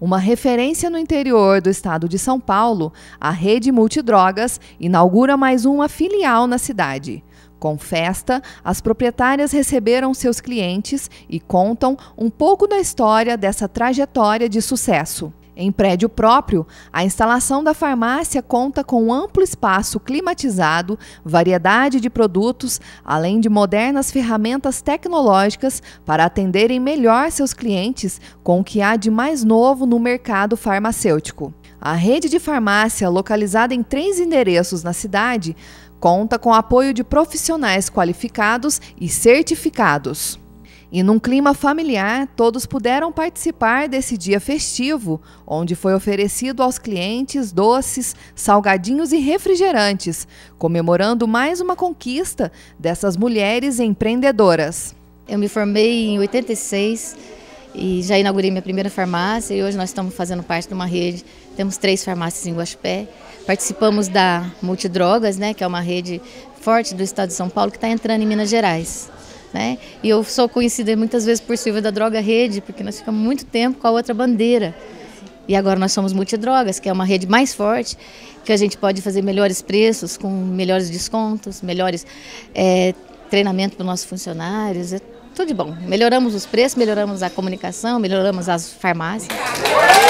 Uma referência no interior do estado de São Paulo, a rede Multidrogas inaugura mais uma filial na cidade. Com festa, as proprietárias receberam seus clientes e contam um pouco da história dessa trajetória de sucesso. Em prédio próprio, a instalação da farmácia conta com amplo espaço climatizado, variedade de produtos, além de modernas ferramentas tecnológicas para atenderem melhor seus clientes com o que há de mais novo no mercado farmacêutico. A rede de farmácia, localizada em três endereços na cidade, conta com apoio de profissionais qualificados e certificados. E num clima familiar, todos puderam participar desse dia festivo, onde foi oferecido aos clientes doces, salgadinhos e refrigerantes, comemorando mais uma conquista dessas mulheres empreendedoras. Eu me formei em 86 e já inaugurei minha primeira farmácia e hoje nós estamos fazendo parte de uma rede, temos três farmácias em Guaxupé. Participamos da Multidrogas, né, que é uma rede forte do estado de São Paulo que está entrando em Minas Gerais. Né? E eu sou conhecida muitas vezes por Silvia da Droga Rede, porque nós ficamos muito tempo com a outra bandeira. E agora nós somos Multidrogas, que é uma rede mais forte, que a gente pode fazer melhores preços, com melhores descontos, melhores é, treinamento para os nossos funcionários, é tudo de bom. Melhoramos os preços, melhoramos a comunicação, melhoramos as farmácias.